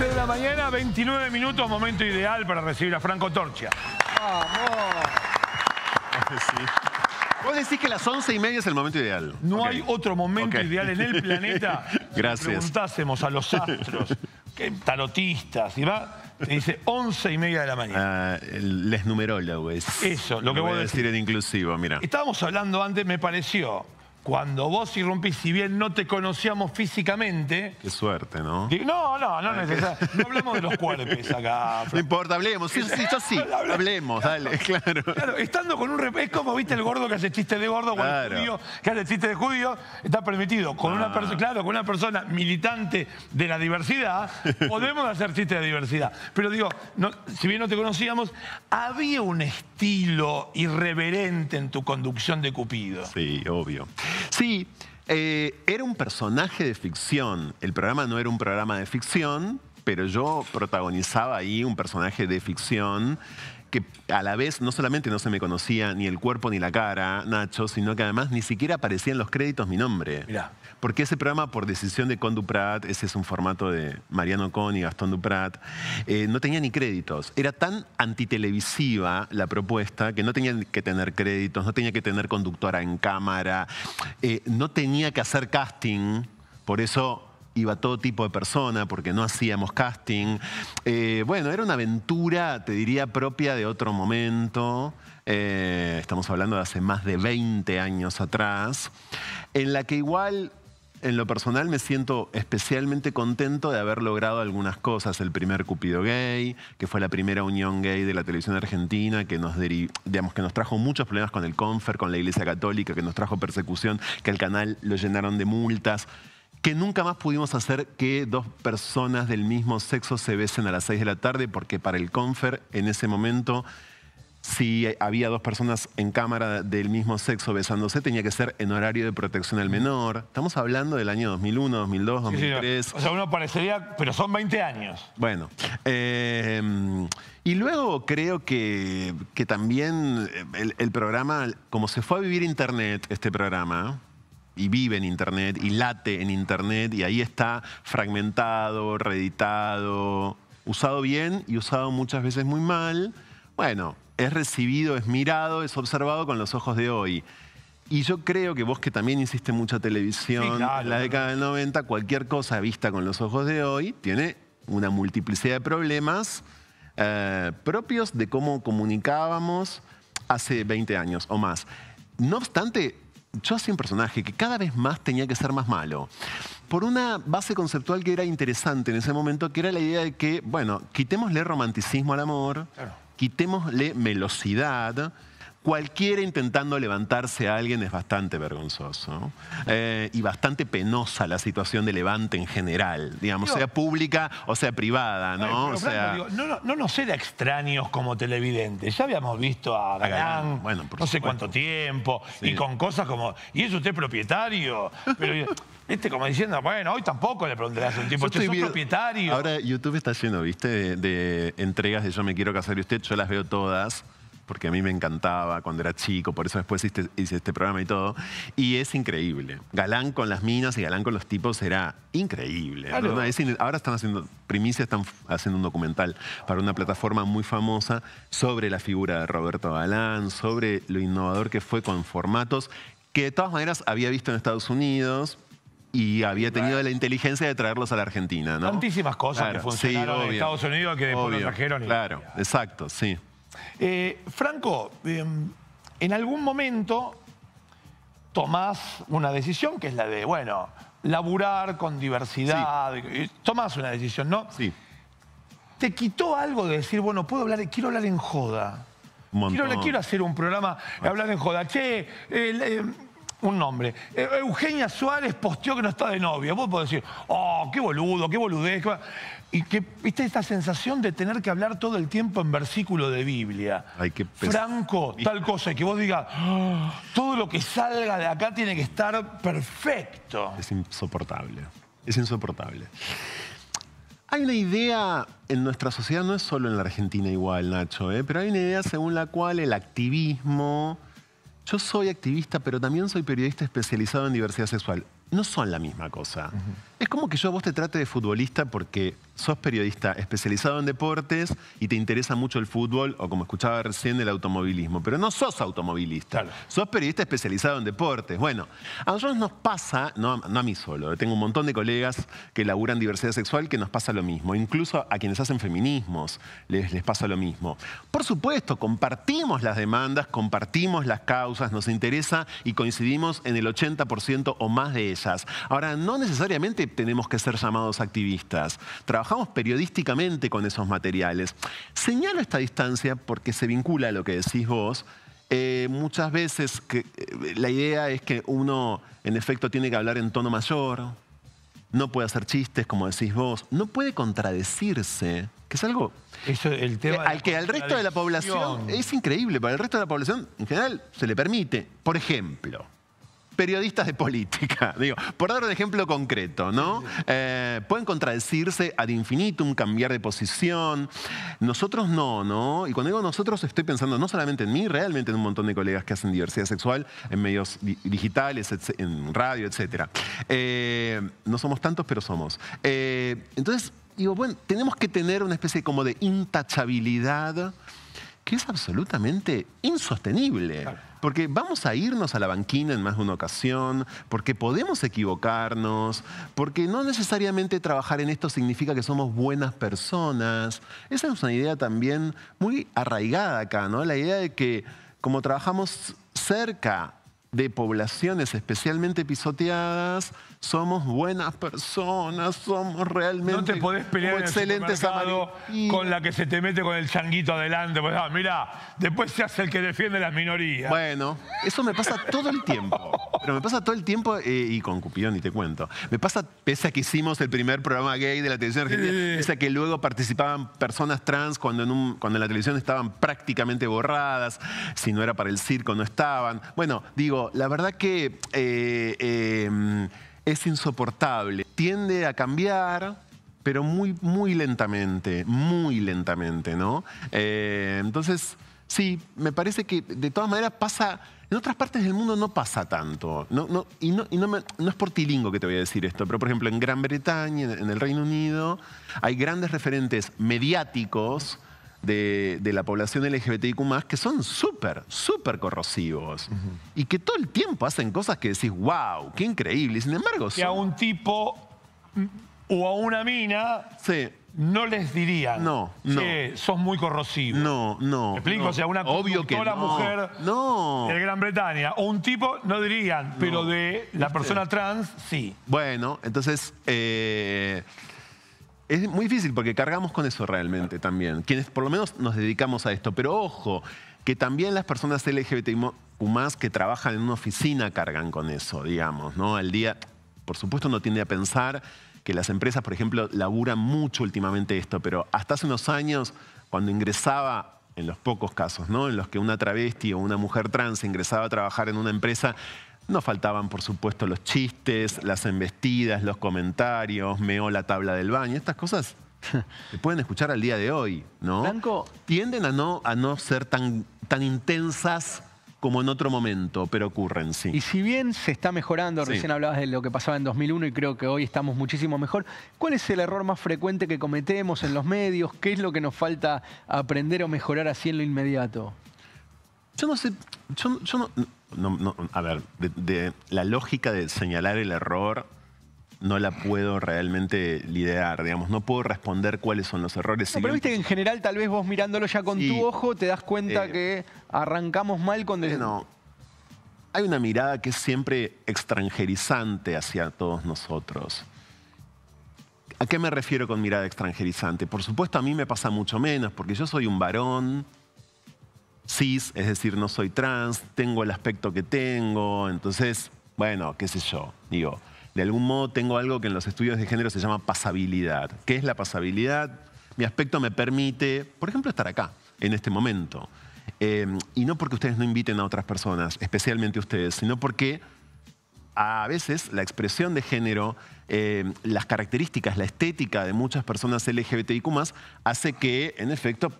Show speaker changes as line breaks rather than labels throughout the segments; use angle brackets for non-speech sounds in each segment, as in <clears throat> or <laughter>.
11 de la mañana, 29 minutos, momento ideal para recibir a Franco Torchia. ¡Vamos! Vos decís que las 11 y media es el momento ideal. No hay otro momento ideal en el planeta. <laughs> Gracias. Si preguntásemos a los astros, que tarotistas y va, te dice 11 y
media de la mañana. Ah, les numeró la UES. Eso, lo, que voy a decir inclusivo, mira.
Estábamos hablando antes, me pareció, cuando vos irrumpís, si bien no te conocíamos físicamente...
Qué suerte, ¿no?
No, no, no, no necesariamente. No hablemos de los cuerpos acá. <laughs> No importa, hablemos. Sí, sí, sí. <laughs> Hablemos, dale, <laughs> claro. Claro, estando con un... Es como, viste, el gordo que hace chiste de gordo, con el judío que hace chiste de judío, está permitido. Con una ah. persona, claro, con una persona militante de la diversidad, podemos hacer chistes de diversidad. Pero digo, si bien no te conocíamos, había un estilo irreverente en tu conducción de
Cupido. Sí, obvio. Sí, eh, era un personaje de ficción. El programa no era un programa de ficción, pero yo protagonizaba ahí un personaje de ficción que a la vez no solamente no se me conocía ni el cuerpo ni la cara, Nacho, sino que además ni siquiera aparecía en los créditos mi nombre. Porque ese programa, por decisión de Con Duprat, ese es un formato de Mariano Con y Gastón Duprat, eh, no tenía ni créditos. Era tan antitelevisiva la propuesta que no tenía que tener créditos, no tenía que tener conductora en cámara, eh, no tenía que hacer casting. Por eso iba todo tipo de persona porque no hacíamos casting. Eh, bueno, era una aventura, te diría, propia de otro momento. Eh, estamos hablando de hace más de 20 años atrás, en la que igual en lo personal me siento especialmente contento de haber logrado algunas cosas. El primer Cupido Gay, que fue la primera unión gay de la televisión argentina, que nos, digamos, que nos trajo muchos problemas con el CONFER, con la Iglesia Católica, que nos trajo persecución, que el canal lo llenaron de multas que nunca más pudimos hacer que dos personas del mismo sexo se besen a las 6 de la tarde, porque para el confer en ese momento, si había dos personas en cámara del mismo sexo besándose, tenía que ser en horario de protección al menor. Estamos hablando del año 2001, 2002, 2003.
o sea, uno parecería, pero son 20 años.
Bueno. Em, y luego creo que, también el programa, como se fue a vivir Internet, este programa, y vive en Internet y late en Internet y ahí está fragmentado, reeditado, usado bien y usado muchas veces muy mal. Bueno, es recibido, es mirado, es observado con los ojos de hoy. Y yo creo que vos que también hiciste mucha televisión en la década del 90, cualquier cosa vista con los ojos de hoy tiene una multiplicidad de problemas eh, propios de cómo comunicábamos hace 20 años o más. No obstante, yo hacía un personaje que cada vez más tenía que ser más malo. Por una base conceptual que era interesante en ese momento, que era la idea de que, bueno, quitémosle romanticismo al amor, quitémosle velocidad cualquiera intentando levantarse a alguien es bastante vergonzoso eh, y bastante penosa la situación de levante en general, digamos, sea pública o sea privada, ¿no? no,
¿no? nos era extraños como televidentes. Ya habíamos visto a Galán, no sé cuánto tiempo, y con cosas como, ¿y es usted propietario? Pero, este Como diciendo, bueno, hoy tampoco le preguntarás hace un tiempo. usted es
propietario. Ahora YouTube está lleno, ¿viste? De, de entregas de Yo me quiero casar y usted, yo las veo todas porque a mí me encantaba cuando era chico, por eso después hice, este programa y todo. Y es increíble. Galán con las minas y galán con los tipos era increíble. ahora están haciendo, Primicia están haciendo un documental para una plataforma muy famosa sobre la figura de Roberto Galán, sobre lo innovador que fue con formatos que de todas maneras había visto en Estados Unidos, y había tenido la inteligencia de traerlos a la Argentina, ¿no? Tantísimas cosas que funcionaron en Estados Unidos que después trajeron. Claro, exacto, sí.
Eh, Franco, em, en algún momento tomás una decisión que es la de, bueno, laburar con diversidad. Tomás una decisión, ¿no? Sí. ¿Te quitó algo de decir, bueno, puedo hablar, quiero hablar en joda? Quiero, quiero, hacer un programa, ah. hablar en joda. Che, em, un nombre. Eh, Eugenia Suárez posteó que no está de novia. Vos podés decir, oh, qué boludo, qué boludez. Y que, viste, esta sensación de tener que hablar todo el tiempo en
versículo de Biblia.
Franco, <laughs> tal cosa, y que vos digas, oh, todo lo que salga de acá tiene que estar perfecto.
Es insoportable, es insoportable. Hay una idea en nuestra sociedad, no es solo en la Argentina igual, Nacho, ¿eh? pero hay una idea según la cual el activismo yo soy activista, pero también soy periodista especializado en diversidad sexual. No son la misma cosa. Es como que yo a vos te trate de futbolista porque sos periodista especializado en deportes y te interesa mucho el fútbol o como escuchaba recién el automovilismo, pero no sos automovilista, sos periodista especializado en deportes. Bueno, a nosotros nos pasa, no, a mí solo, tengo un montón de colegas que laburan diversidad sexual que nos pasa lo mismo, incluso a quienes hacen feminismos les pasa lo mismo. Por supuesto, compartimos las demandas, compartimos las causas, nos interesa y coincidimos en el 80% o más de ellas. Ahora, no necesariamente tenemos que ser llamados activistas. Trabajamos periodísticamente con esos materiales. Señalo esta distancia porque se vincula a lo que decís vos. Eh, muchas veces eh, la idea es que uno, en efecto, tiene que hablar en tono mayor, no puede hacer chistes, como decís vos, no puede contradecirse, que es algo al que al resto de la población es increíble, para el resto de la población en general se le permite. Por ejemplo, periodistas de política, <laughs> digo, por dar un ejemplo concreto, ¿no? Eh, pueden contradecirse ad infinitum, cambiar de posición. Nosotros no, ¿no? Y cuando digo nosotros estoy pensando no solamente en mí, realmente en un montón de colegas que hacen diversidad sexual en medios digitales, en radio, etc. Eh, no somos tantos, pero somos. Eh, entonces, digo, bueno, tenemos que tener una especie como de intachabilidad que es absolutamente insostenible. Porque vamos a irnos a la banquina en más de una ocasión, porque podemos equivocarnos, porque no necesariamente trabajar en esto significa que somos buenas personas. Esa es una idea también muy arraigada acá, ¿no? La idea de que como trabajamos cerca de poblaciones especialmente pisoteadas, somos buenas personas, somos realmente no te excelentes
con la que se te mete con el changuito adelante. Pues, ah, mira, después se hace el que defiende las minorías. Bueno, eso me pasa
todo el tiempo. Pero me pasa todo el tiempo, eh, y con Cupión, y te cuento. Me pasa, pese a que hicimos el primer programa gay de la televisión argentina, pese a que luego participaban personas trans cuando en, un, cuando en la televisión estaban prácticamente borradas, si no era para el circo no estaban. Bueno, digo, la verdad que eh, em, es insoportable. Tiende a cambiar, pero muy, muy lentamente, muy lentamente, ¿no? Eh, entonces, sí, me parece que de todas maneras pasa... En otras partes del mundo no pasa tanto. No, y, no, es por tilingo que te voy a decir esto, pero por ejemplo en Gran Bretaña, en el Reino Unido, hay grandes referentes mediáticos de, la población LGBTIQ que son súper, súper corrosivos y que todo el tiempo hacen cosas que decís, wow, qué increíble. sin embargo... Que a
un tipo o a una mina... Sí no les dirían. No, no. son sos muy corrosivos.
No, no. explico? O sea, una Obvio que no, mujer
no. de Gran Bretaña o un tipo no dirían, pero de la persona trans
sí. Bueno, entonces. Eh, es muy difícil porque cargamos con eso realmente también. Quienes por lo menos nos dedicamos a esto. Pero ojo, que también las personas LGBTQ+, más que trabajan en una oficina cargan con eso, digamos, ¿no? Al día, por supuesto, no tiende a pensar que las empresas, por ejemplo, laburan mucho últimamente esto, pero hasta hace unos años, cuando ingresaba en los pocos casos, ¿no? En los que una travesti o una mujer trans ingresaba a trabajar en una empresa no faltaban, por supuesto, los chistes, las embestidas, los comentarios, meó la tabla del baño, estas cosas <laughs> se pueden escuchar al día de hoy, ¿no? Blanco. Tienden a no, a no ser tan, tan intensas como en otro momento, pero ocurren, sí.
Y si bien se está mejorando, recién hablabas de lo que pasaba en 2001 y creo que hoy estamos muchísimo mejor, ¿cuál es el error más frecuente que cometemos en los medios? ¿Qué es lo que nos falta aprender o mejorar así en lo inmediato? Yo no sé, yo,
no, A ver, de, la lógica de señalar el error no la puedo realmente liderar, digamos. No puedo responder cuáles son los errores. pero viste
que en general tal vez vos mirándolo ya con tu ojo te das cuenta eh, que arrancamos mal con... no,
hay una mirada que es siempre extranjerizante hacia todos nosotros. ¿A qué me refiero con mirada extranjerizante? Por supuesto, a mí me pasa mucho menos, porque yo soy un varón, cis, es decir, no soy trans, tengo el aspecto que tengo, entonces, bueno, qué sé yo, digo, de algún modo tengo algo que en los estudios de género se llama pasabilidad. ¿Qué es la pasabilidad? Mi aspecto me permite, por ejemplo, estar acá, en este momento. Em, y no porque ustedes no inviten a otras personas, especialmente ustedes, sino porque a veces la expresión de género, em, las características, la estética de muchas personas LGBTIQ hace que, en efecto,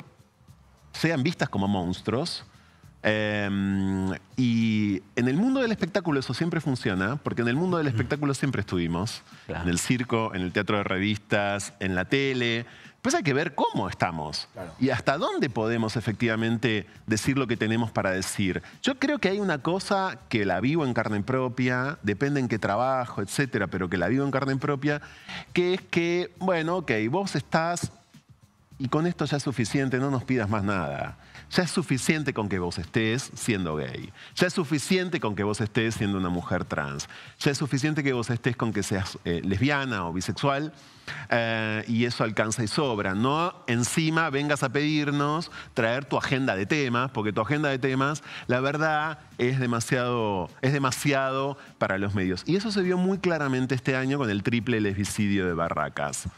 sean vistas como monstruos. Eh, y en el mundo del espectáculo eso siempre funciona, porque en el mundo del espectáculo siempre estuvimos, en el circo, en el teatro de revistas, en la tele. Pues hay que ver cómo estamos y hasta dónde podemos efectivamente decir lo que tenemos para decir. Yo creo que hay una cosa que la vivo en carne propia, depende en qué trabajo, etcétera, pero que la vivo en carne propia, que es que, bueno, ok, vos estás y con esto ya es suficiente, no nos pidas más nada. Ya es suficiente con que vos estés siendo gay. Ya es suficiente con que vos estés siendo una mujer trans. Ya es suficiente que vos estés con que seas eh, lesbiana o bisexual. Eh, y eso alcanza y sobra. No encima vengas a pedirnos traer tu agenda de temas, porque tu agenda de temas, la verdad, es demasiado, es demasiado para los medios. Y eso se vio muy claramente este año con el triple lesbicidio de Barracas.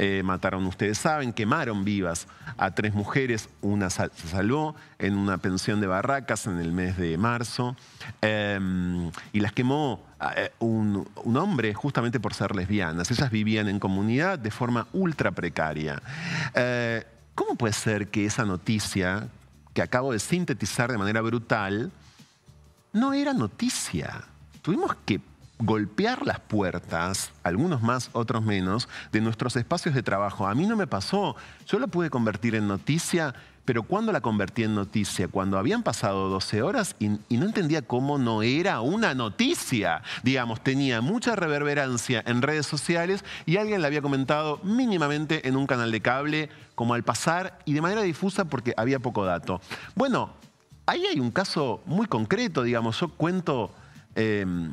Eh, mataron, ustedes saben, quemaron vivas a tres mujeres, una se salvó en una pensión de barracas en el mes de marzo, em, y las quemó eh, un, hombre justamente por ser lesbianas. Ellas vivían en comunidad de forma ultra precaria. Eh, ¿Cómo puede ser que esa noticia, que acabo de sintetizar de manera brutal, no era noticia? Tuvimos que golpear las puertas, algunos más, otros menos, de nuestros espacios de trabajo. A mí no me pasó, yo la pude convertir en noticia, pero ¿cuándo la convertí en noticia? Cuando habían pasado 12 horas y, no entendía cómo no era una noticia. Digamos, tenía mucha reverberancia en redes sociales y alguien la había comentado mínimamente en un canal de cable, como al pasar y de manera difusa porque había poco dato. Bueno, ahí hay un caso muy concreto, digamos, yo cuento... Em,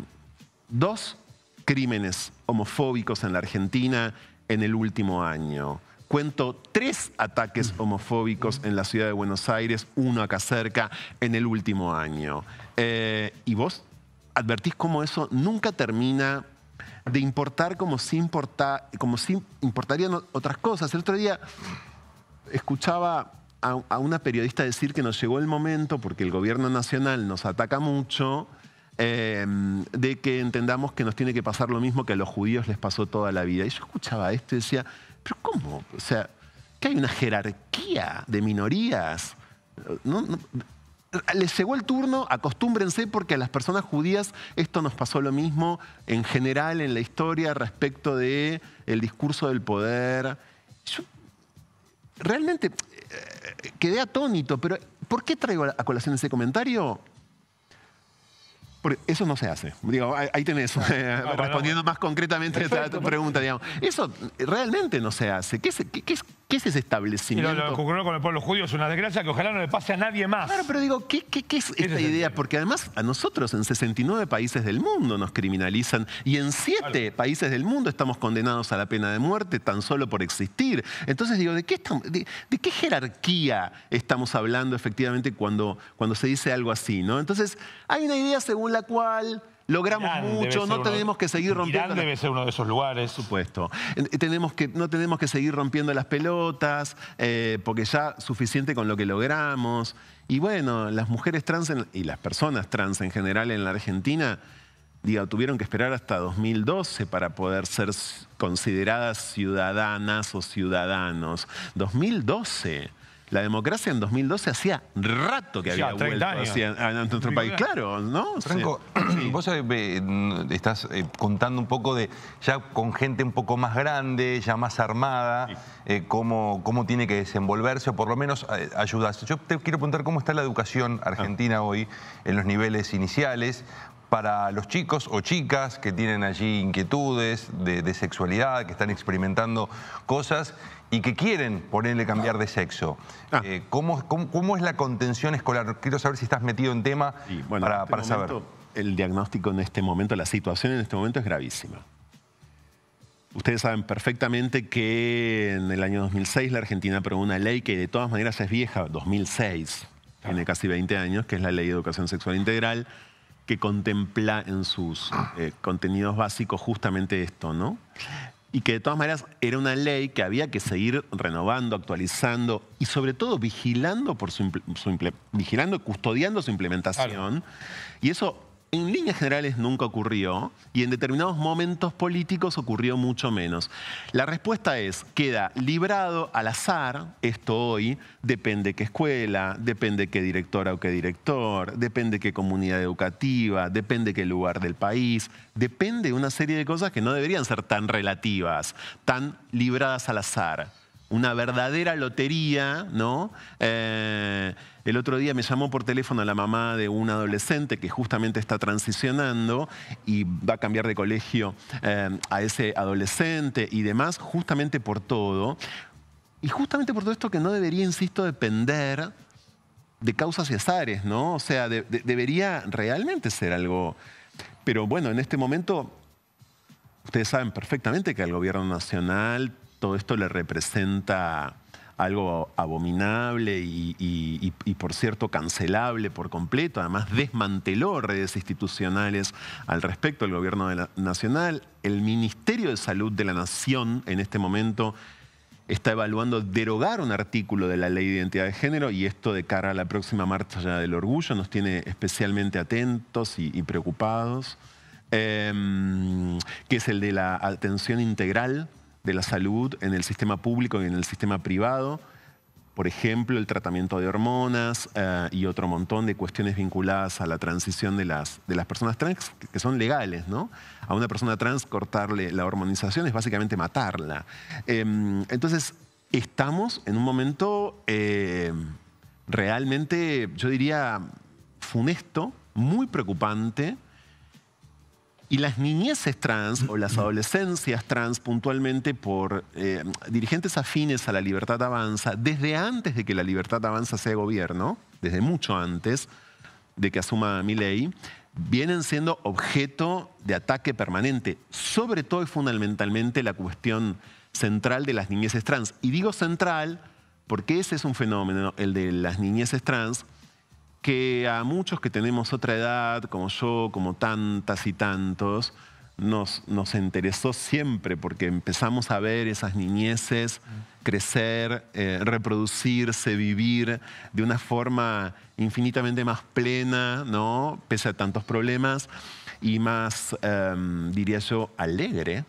dos crímenes homofóbicos en la Argentina en el último año. Cuento tres ataques mm. homofóbicos en la ciudad de Buenos Aires, uno acá cerca, en el último año. Eh, ¿Y vos advertís cómo eso nunca termina de importar como si, importa, como si importarían otras cosas? El otro día escuchaba a una periodista decir que nos llegó el momento, porque el gobierno nacional nos ataca mucho, Em, de que entendamos que nos tiene que pasar lo mismo que a los judíos les pasó toda la vida. Y yo escuchaba esto y decía, pero ¿cómo? O sea, que hay una jerarquía de minorías. No, les llegó el turno, acostúmbrense porque a las personas judías esto nos pasó lo mismo en general en la historia respecto de el discurso del poder. Yo realmente eh, quedé atónito, pero ¿por qué traigo a colación ese comentario? eso no se hace. ahí tenés, <laughs> eh, respondiendo más concretamente a tu pregunta, digamos. Eso realmente no se hace. ¿Qué es, ese establecimiento? lo, que
ocurrió con el pueblo judío es una desgracia
que ojalá no le pase a nadie más. Claro, pero digo, ¿qué, es esta idea? Porque además a nosotros en 69 países del mundo nos criminalizan y en 7 países del mundo estamos condenados a la pena de muerte tan solo por existir. Entonces digo, ¿de qué, qué jerarquía estamos hablando efectivamente cuando, cuando se dice algo así? ¿no? Entonces hay una idea según la cual logramos mucho, no tenemos que seguir rompiendo... debe uno de esos lugares. supuesto. Eh, tenemos que, no tenemos que seguir rompiendo las pelotas, eh, porque ya suficiente con lo que logramos. Y bueno, las mujeres trans y las personas trans en general en la Argentina, tuvieron que esperar hasta 2012 para poder ser consideradas ciudadanas o ciudadanos. 2012... La democracia en 2012 hacía rato que había vuelto a, nuestro país. Claro, ¿no? Franco,
<clears throat> vos eh, mm, estás eh, contando un poco de, ya con gente un poco más grande, ya más armada, eh, cómo, tiene que desenvolverse, o por lo menos Yo te quiero preguntar cómo está la educación argentina ah. hoy en los niveles iniciales, para los chicos o chicas que tienen allí inquietudes de, sexualidad, que están experimentando cosas y que quieren ponerle cambiar de sexo. Ah. Eh, ¿cómo,
es la contención escolar? Quiero saber si estás metido en tema
este para, saber.
El diagnóstico en este momento, la situación en este momento es gravísima. Ustedes saben perfectamente que en el año 2006 la Argentina aprobó una ley que de todas maneras es vieja, 2006, tiene casi 20 años, que es la Ley de Educación Sexual Integral, que contempla en sus eh, contenidos básicos justamente esto, ¿no? Y que de todas maneras era una ley que había que seguir renovando, actualizando y sobre todo vigilando, por su, vigilando, custodiando su implementación. Y eso en líneas generales nunca ocurrió y en determinados momentos políticos ocurrió mucho menos. La respuesta es, queda librado al azar, esto hoy, depende qué escuela, depende qué directora o qué director, depende qué comunidad educativa, depende qué lugar del país, depende una serie de cosas que no deberían ser tan relativas, tan libradas al azar. Una verdadera lotería, ¿no? Eh, el otro día me llamó por teléfono la mamá de un adolescente que justamente está transicionando y va a cambiar de colegio eh, a ese adolescente y demás, justamente por todo. Y justamente por todo esto que no debería, insisto, depender de causas y azares, ¿no? O sea, debería realmente ser algo... Pero bueno, en este momento ustedes saben perfectamente que al gobierno nacional todo esto le representa algo abominable y, por cierto cancelable por completo. Además desmanteló redes institucionales al respecto, el gobierno de la, nacional, el Ministerio de Salud de la Nación en este momento está evaluando derogar un artículo de la ley de identidad de género y esto de cara a la próxima marcha del orgullo nos tiene especialmente atentos y, preocupados, em, que es el de la atención integral de la salud en el sistema público y en el sistema privado, por ejemplo, el tratamiento de hormonas eh, y otro montón de cuestiones vinculadas a la transición de las, personas trans, que son legales, ¿no? A una persona trans cortarle la hormonización es básicamente matarla. Em, entonces, estamos en un momento eh, realmente, yo diría, funesto, muy preocupante, y las niñeces trans o las mm, mm. adolescencias trans puntualmente por eh, dirigentes afines a la libertad avanza, desde antes de que la libertad avanza sea gobierno, desde mucho antes de que asuma mi ley, vienen siendo objeto de ataque permanente, sobre todo y fundamentalmente la cuestión central de las niñeces trans. Y digo central porque ese es un fenómeno, el de las niñeces trans, que a muchos que tenemos otra edad, como yo, como tantas y tantos, nos, nos interesó siempre porque empezamos a ver esas niñeces crecer, eh, reproducirse, vivir de una forma infinitamente más plena, ¿no? Pese a tantos problemas y más, em, diría yo, alegre,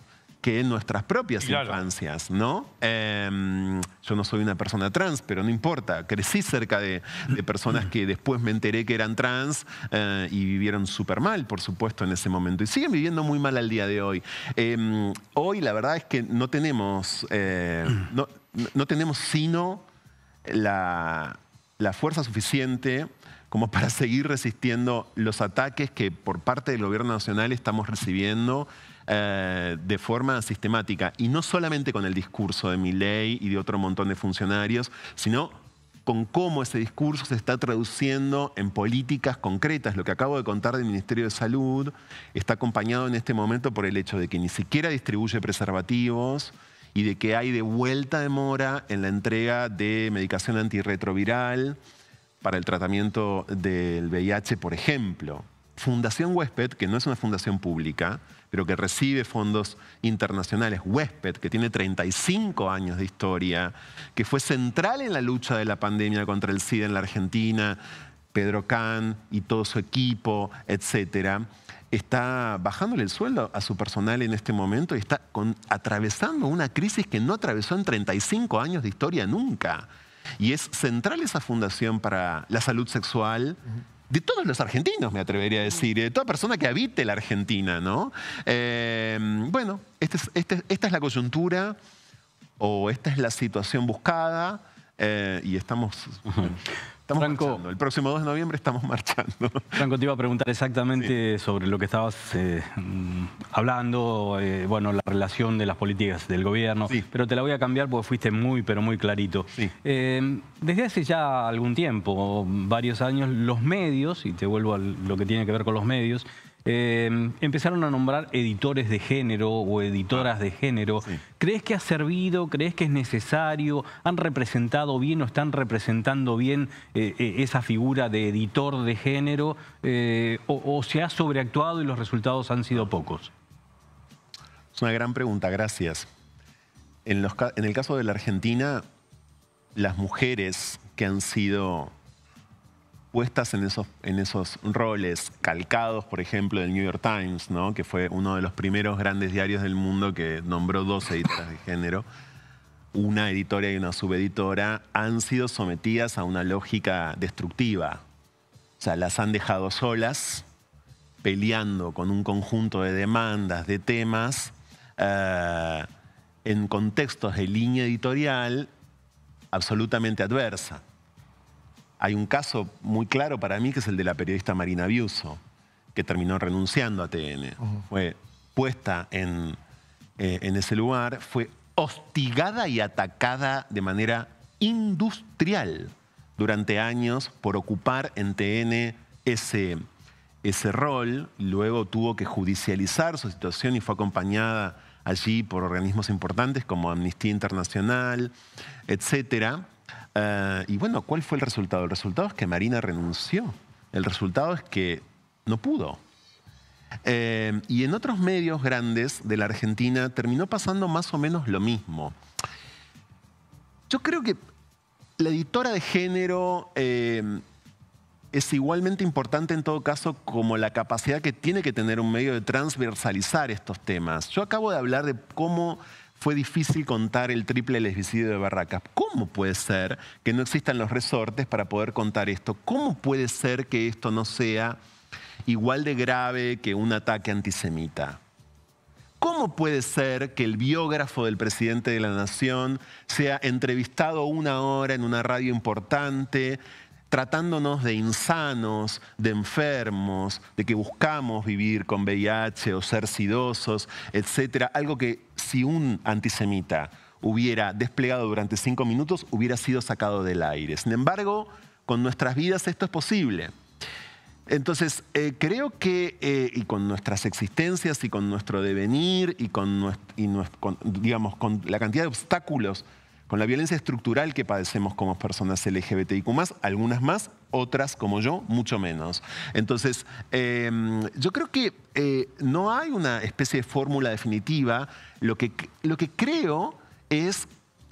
que en nuestras propias infancias, ¿no? Em, yo no soy una persona trans, pero no importa, crecí cerca de, personas que después me enteré que eran trans eh, y vivieron súper mal, por supuesto, en ese momento, y siguen viviendo muy mal al día de hoy. Em, hoy la verdad es que no tenemos, eh, no, tenemos sino la, la fuerza suficiente como para <laughs> seguir resistiendo los ataques que por parte del gobierno nacional estamos recibiendo eh, de forma sistemática, y no solamente con el discurso de ley y de otro montón de funcionarios, sino con cómo ese discurso se está traduciendo en políticas concretas. Lo que acabo de contar del Ministerio de Salud está acompañado en este momento por el hecho de que ni siquiera distribuye preservativos y de que hay de vuelta demora en la entrega de medicación antirretroviral para el tratamiento del VIH, por ejemplo. Fundación Huésped, que no es una fundación pública, pero que recibe fondos internacionales. Huésped, que tiene 35 años de historia, que fue central en la lucha de la pandemia contra el SIDA en la Argentina, Pedro Can y todo su equipo, etcétera, está bajándole el sueldo a su personal en este momento y está atravesando una crisis que no atravesó en 35 años de historia nunca. Y es central esa fundación para la salud sexual de todos los argentinos, me atrevería a decir, de toda persona que habite la Argentina, ¿no? Eh, bueno, este este esta es la coyuntura o esta es la situación buscada eh, y estamos... Estamos marchando. El próximo 2 de noviembre estamos <laughs> marchando. Franco, te iba a preguntar exactamente sobre lo que estabas eh, mm, hablando, eh, bueno, la relación de las políticas del gobierno,
pero te la voy a cambiar porque fuiste muy, pero muy clarito. Eh, desde hace ya algún tiempo, varios años, los medios, y te vuelvo a lo que tiene que ver con los medios, Em, empezaron a nombrar editores de género o editoras ah, de género. ¿Crees que ha servido? ¿Crees que es necesario? ¿Han representado bien o están representando bien eh, eh, esa figura de editor de género? Eh, o, se ha sobreactuado y los resultados han sido pocos?
Es una gran pregunta, gracias. en el caso de la Argentina, las mujeres que han sido puestas en esos, roles calcados, por ejemplo, del New York Times, que fue uno de los primeros grandes diarios del mundo que nombró dos editoras de género, una editora y una subeditora, han sido sometidas a una lógica destructiva. O sea, las han dejado solas, peleando con un conjunto de demandas, de temas, eh, en contextos de línea editorial absolutamente adversa. Hay un caso muy claro para mí que es el de la periodista Marina Biuso, que terminó renunciando a TN. Fue puesta eh, en, ese lugar, fue hostigada y atacada de manera industrial durante años por ocupar en TN ese, ese rol, luego tuvo que judicializar su situación y fue acompañada allí por organismos importantes como Amnistía Internacional, etcétera. Ah, y bueno, ¿cuál fue el resultado? El resultado es que Marina renunció. El resultado es que no pudo. Eh, y en otros medios grandes de la Argentina terminó pasando más o menos lo mismo. Yo creo que la editora de género eh, es igualmente importante en todo caso como la capacidad que tiene que tener un medio de transversalizar estos temas. Yo acabo de hablar de cómo fue difícil contar el triple lesbicidio de Barracas. ¿Cómo puede ser que no existan los resortes para poder contar esto? ¿Cómo puede ser que esto no sea igual de grave que un ataque antisemita? ¿Cómo puede ser que el biógrafo del presidente de la Nación sea entrevistado una hora en una radio importante, tratándonos de insanos, de enfermos, de que buscamos vivir con VIH o ser sidosos, etcétera? Algo que si un antisemita hubiera desplegado durante cinco minutos, hubiera sido sacado del aire. Sin embargo, con nuestras vidas esto es posible. Entonces, eh, creo que, eh, y con nuestras existencias, y con nuestro devenir, y, con, digamos, con la cantidad de obstáculos, con la violencia estructural que padecemos como personas LGBTIQ, algunas más, otras como yo, mucho menos. Entonces, em, yo creo que eh, no hay una especie de fórmula definitiva. Lo que, lo que creo es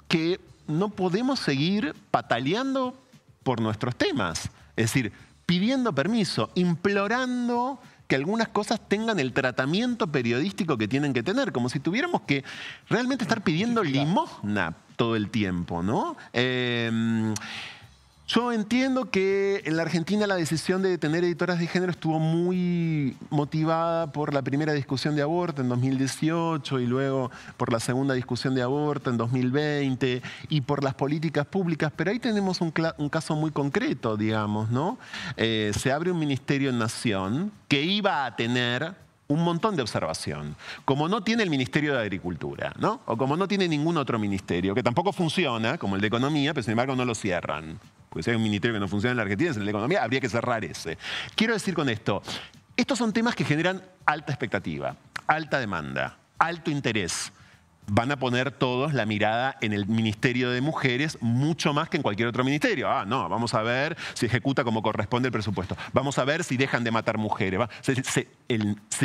que no podemos seguir pataleando por nuestros temas. Es decir, pidiendo permiso, implorando que algunas cosas tengan el tratamiento periodístico que tienen que tener, como si tuviéramos que realmente estar pidiendo limosna todo el tiempo, ¿no? Em, yo entiendo que en la Argentina la decisión de tener editoras de género estuvo muy motivada por la primera discusión de aborto en 2018 y luego por la segunda discusión de aborto en 2020 y por las políticas públicas, pero ahí tenemos un, caso muy concreto, digamos, ¿no? Eh, se abre un ministerio en Nación que iba a tener un montón de observación, como no tiene el Ministerio de Agricultura, ¿no? O como no tiene ningún otro ministerio, que tampoco funciona, como el de Economía, pero sin embargo no lo cierran. Porque si hay un ministerio que no funciona en la Argentina, es el de Economía, habría que cerrar ese. Quiero decir con esto, estos son temas que generan alta expectativa, alta demanda, alto interés van a poner todos la mirada en el Ministerio de Mujeres mucho más que en cualquier otro ministerio. Ah, no, vamos a ver si ejecuta como corresponde el presupuesto. Vamos a ver si dejan de matar mujeres. Se,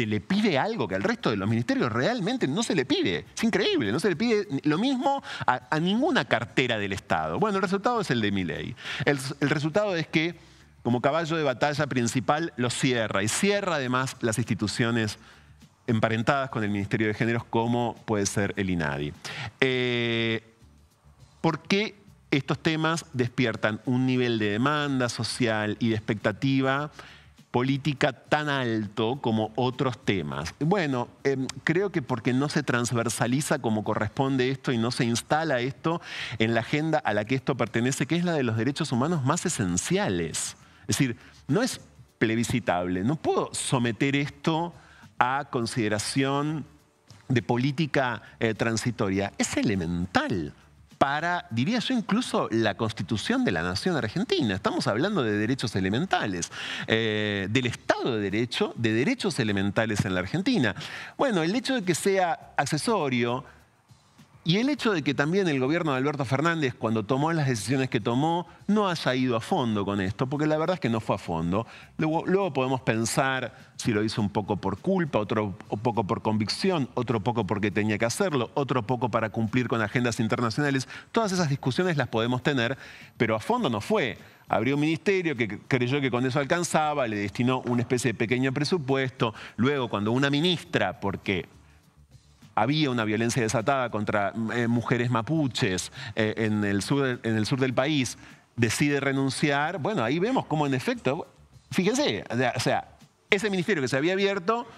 le pide algo que al resto de los ministerios realmente no se le pide. Es increíble, no se le pide lo mismo a, ninguna cartera del Estado. Bueno, el resultado es el de mi ley. El, el resultado es que como caballo de batalla principal lo cierra y cierra además las instituciones emparentadas con el Ministerio de Géneros como puede ser el INADI. Eh, ¿Por qué estos temas despiertan un nivel de demanda social y de expectativa política tan alto como otros temas? Bueno, eh, creo que porque no se transversaliza como corresponde esto y no se instala esto en la agenda a la que esto pertenece, que es la de los derechos humanos más esenciales. Es decir, no es plebiscitable, no puedo someter esto a consideración de política eh, transitoria es elemental para, diría yo, incluso la constitución de la nación argentina. Estamos hablando de derechos elementales, eh, del Estado de Derecho, de derechos elementales en la Argentina. Bueno, el hecho de que sea accesorio, y el hecho de que también el gobierno de Alberto Fernández, cuando tomó las decisiones que tomó, no haya ido a fondo con esto, porque la verdad es que no fue a fondo. Luego, luego podemos pensar si lo hizo un poco por culpa, otro poco por convicción, otro poco porque tenía que hacerlo, otro poco para cumplir con agendas internacionales. Todas esas discusiones las podemos tener, pero a fondo no fue. Abrió un ministerio que creyó que con eso alcanzaba, le destinó una especie de pequeño presupuesto. Luego, cuando una ministra, porque había una violencia desatada contra mm, eh, mujeres mapuches eh, en, el sur, en el sur del país, decide renunciar, bueno, ahí vemos cómo en efecto, fíjense, o sea, ese ministerio que se había abierto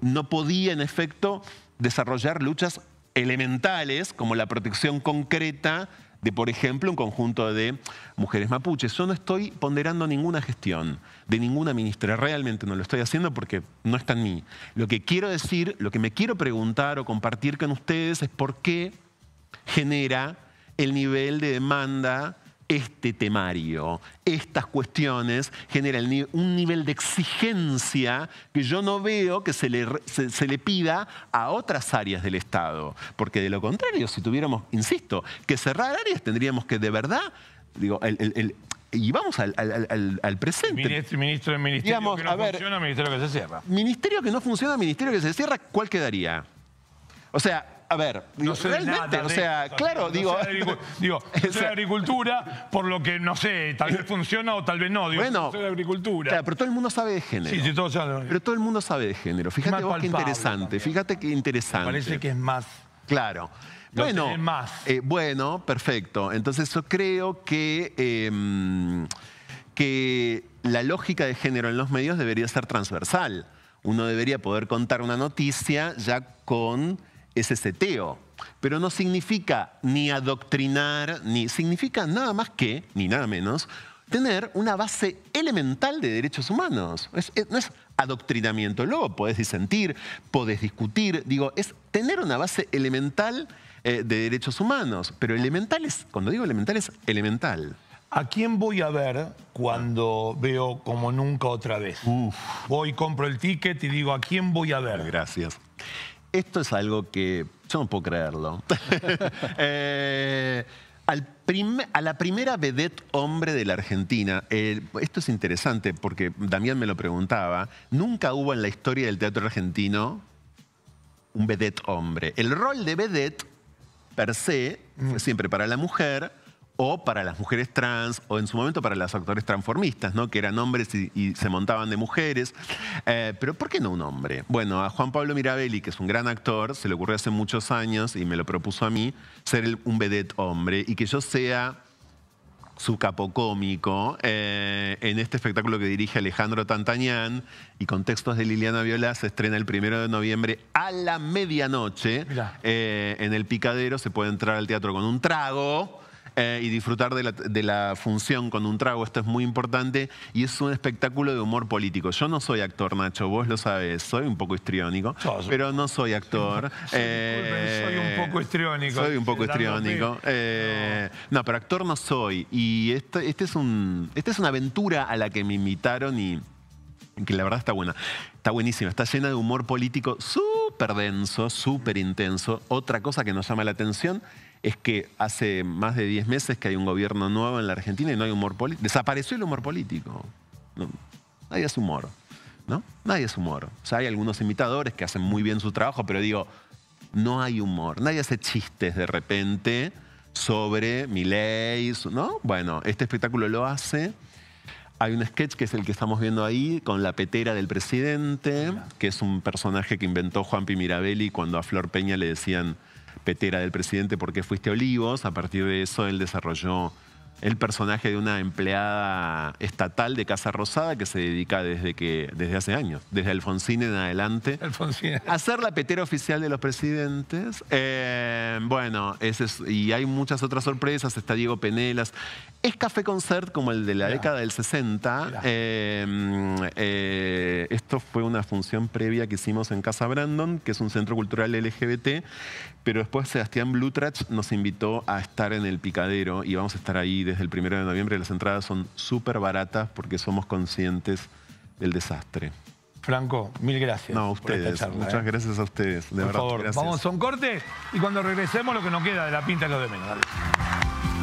no podía en efecto desarrollar luchas elementales como la protección concreta de, por ejemplo, un conjunto de mujeres mapuches. Yo no estoy ponderando ninguna gestión de ninguna ministra, realmente no lo estoy haciendo porque no está en mí. Lo que quiero decir, lo que me quiero preguntar o compartir con ustedes es por qué genera el nivel de demanda este temario, estas cuestiones generan un nivel de exigencia que yo no veo que se le, se, le, pida a otras áreas del Estado. Porque de lo contrario, si tuviéramos, insisto, que cerrar áreas, tendríamos que de verdad, digo, y vamos al, presente.
Ministro, ministro, ministerio que no funciona,
ministerio que se cierra. Ministerio que no funciona, ministerio que se cierra, ¿cuál quedaría? O sea, a ver, no sé realmente, o sea, claro, digo... digo, <laughs> no de
agricultura, por lo que, no sé, tal vez funciona o tal
vez no, bueno, agricultura. pero todo el mundo sabe de género. Sí, sí, todo sabe. Pero todo el mundo sabe de género. Fíjate vos qué interesante, fíjate qué interesante. parece que es más... Claro. bueno, más. Eh, bueno, perfecto. Entonces yo creo que, em, que la lógica de género en los medios debería ser transversal. Uno debería poder contar una noticia ya con es ese teo, pero no significa ni adoctrinar, ni significa nada más que, ni nada menos, tener una base elemental de derechos humanos. no es adoctrinamiento, luego podés disentir, podés discutir, digo, es tener una base elemental eh, de derechos humanos, pero elemental es, cuando digo elemental es elemental.
¿A quién voy a ver cuando veo como nunca otra vez? Voy, compro el ticket y digo, ¿a quién
voy a ver? Gracias. Esto es algo que yo no puedo creerlo. <laughs> Eh, a la primera vedette hombre de la Argentina, esto es interesante porque Damián me lo preguntaba, nunca hubo en la historia del teatro argentino un vedette hombre. El rol de vedette, per se, mm. siempre para la mujer, o para las mujeres trans, o en su momento para los actores transformistas, ¿no? que eran hombres y, se montaban de mujeres. Eh, pero ¿por qué no un hombre? Bueno, a Juan Pablo Mirabelli, que es un gran actor, se le ocurrió hace muchos años y me lo propuso a mí, ser un vedette hombre y que yo sea su capocómico eh, en este espectáculo que dirige Alejandro Tantañán y con textos de Liliana Viola se estrena el primero de noviembre a la medianoche eh, en el Picadero se puede entrar al teatro con un trago eh, y disfrutar de la, función con un trago. Esto es muy importante y es un espectáculo de humor político. Yo no soy actor, Nacho, vos lo sabes, soy un poco histriónico, pero no soy actor. <laughs> Eh, soy un poco histriónico. Soy un poco histriónico. Eh, no, pero actor no soy. Y esta este es, un, este es una aventura a la que me invitaron y que la verdad está buena. Está buenísima, está llena de humor político súper denso, súper intenso. Otra cosa que nos llama la atención es que hace más de 10 meses que hay un gobierno nuevo en la Argentina y no hay humor político. Desapareció el humor político. nadie es humor. ¿no? Nadie es humor. O sea, hay algunos imitadores que hacen muy bien su trabajo, pero digo, no hay humor. Nadie hace chistes de repente sobre mi ley, ¿no? Bueno, este espectáculo lo hace. Hay un sketch que es el que estamos viendo ahí con la petera del presidente, que es un personaje que inventó Juan P. Mirabelli cuando a Flor Peña le decían petera del presidente porque fuiste Olivos. A partir de eso él desarrolló el personaje de una empleada estatal de Casa Rosada que se dedica desde, que, desde hace años, desde Alfonsín en adelante, Alfonsín. a ser la petera oficial de los presidentes. Eh, bueno, y hay muchas otras sorpresas, está Diego Penelas. Es Café Concert como el de la década del 60. Eh, eh, esto fue una función previa que hicimos en Casa Brandon, que es un centro cultural LGBT, pero después Sebastián Blutrach nos invitó a estar en el Picadero y vamos a estar ahí el primero de noviembre las entradas son súper baratas porque somos conscientes del desastre.
Franco, mil gracias. No, a ustedes. muchas ¿eh?
gracias a ustedes. De verdad, vamos a
un corte y cuando regresemos lo que nos queda de la pinta lo de menos.